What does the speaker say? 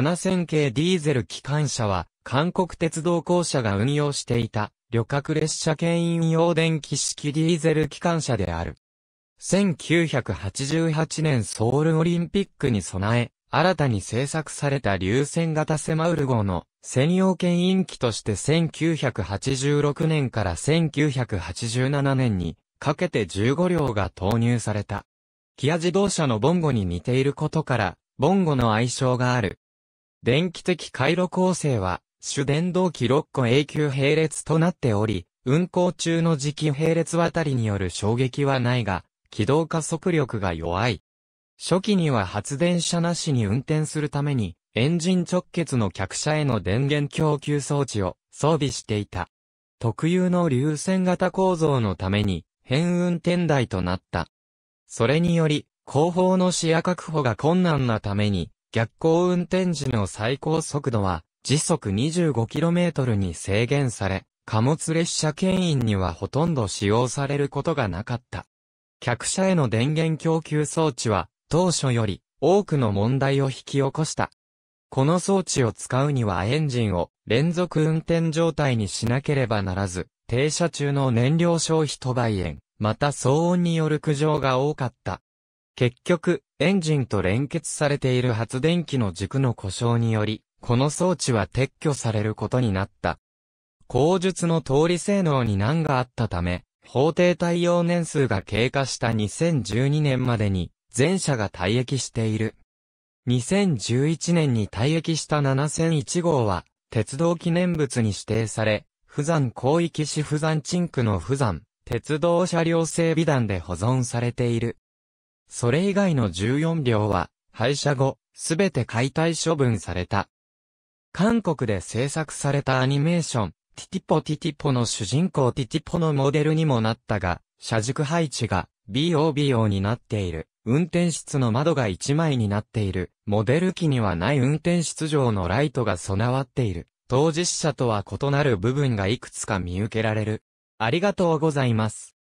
7000系ディーゼル機関車は、韓国鉄道公社が運用していた、旅客列車牽引用電気式ディーゼル機関車である。1988年ソウルオリンピックに備え、新たに製作された流線型セマウル号の専用牽引機として1986年から1987年にかけて15両が投入された。キア自動車のボンゴに似ていることから、ボンゴの愛称がある。電気的回路構成は、主電動機6個永久並列となっており、運行中の磁気並列あたりによる衝撃はないが、軌道加速力が弱い。初期には発電車なしに運転するために、エンジン直結の客車への電源供給装置を装備していた。特有の流線型構造のために、変運転台となった。それにより、後方の視野確保が困難なために、逆行運転時の最高速度は時速 25km に制限され、貨物列車牽引にはほとんど使用されることがなかった。客車への電源供給装置は当初より多くの問題を引き起こした。この装置を使うにはエンジンを連続運転状態にしなければならず、停車中の燃料消費と売円、また騒音による苦情が多かった。結局、エンジンと連結されている発電機の軸の故障により、この装置は撤去されることになった。口述の通り性能に難があったため、法定対応年数が経過した2012年までに、全社が退役している。2011年に退役した7001号は、鉄道記念物に指定され、富山広域市富山鎮区の富山、鉄道車両整備団で保存されている。それ以外の14両は、廃車後、すべて解体処分された。韓国で制作されたアニメーション、ティティポティティポの主人公ティティポのモデルにもなったが、車軸配置が BOBO になっている。運転室の窓が1枚になっている。モデル機にはない運転室上のライトが備わっている。当事者とは異なる部分がいくつか見受けられる。ありがとうございます。